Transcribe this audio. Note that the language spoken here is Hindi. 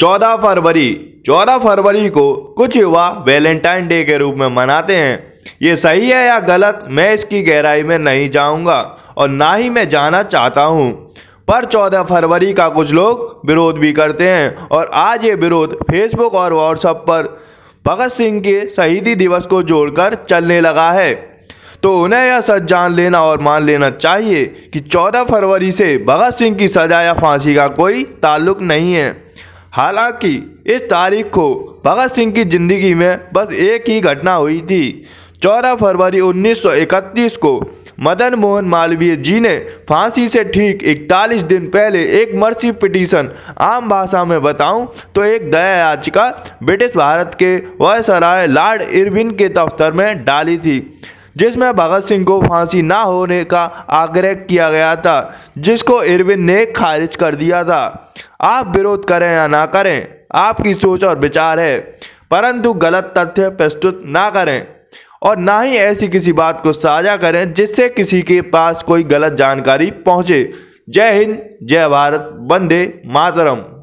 चौदह फरवरी चौदह फरवरी को कुछ युवा वैलेंटाइन डे के रूप में मनाते हैं ये सही है या गलत मैं इसकी गहराई में नहीं जाऊंगा और ना ही मैं जाना चाहता हूं पर 14 फरवरी का कुछ लोग विरोध भी करते हैं और आज ये विरोध फेसबुक और व्हाट्सएप पर भगत सिंह के शहीदी दिवस को जोड़कर चलने लगा है तो उन्हें यह सच जान लेना और मान लेना चाहिए कि 14 फरवरी से भगत सिंह की सजा या फांसी का कोई ताल्लुक नहीं है हालांकि इस तारीख को भगत सिंह की जिंदगी में बस एक ही घटना हुई थी 14 फरवरी 1931 को मदन मोहन मालवीय जी ने फांसी से ठीक 41 दिन पहले एक मर्सी पिटीशन आम भाषा में बताऊं तो एक दया याचिका ब्रिटिश भारत के वायसराय लॉर्ड इरविन के दफ्तर में डाली थी जिसमें भगत सिंह को फांसी ना होने का आग्रह किया गया था जिसको इरविन ने खारिज कर दिया था आप विरोध करें या ना करें आपकी सोच और विचार है परंतु गलत तथ्य प्रस्तुत ना करें और ना ही ऐसी किसी बात को साझा करें जिससे किसी के पास कोई गलत जानकारी पहुंचे जय हिंद जय भारत वंदे मातरम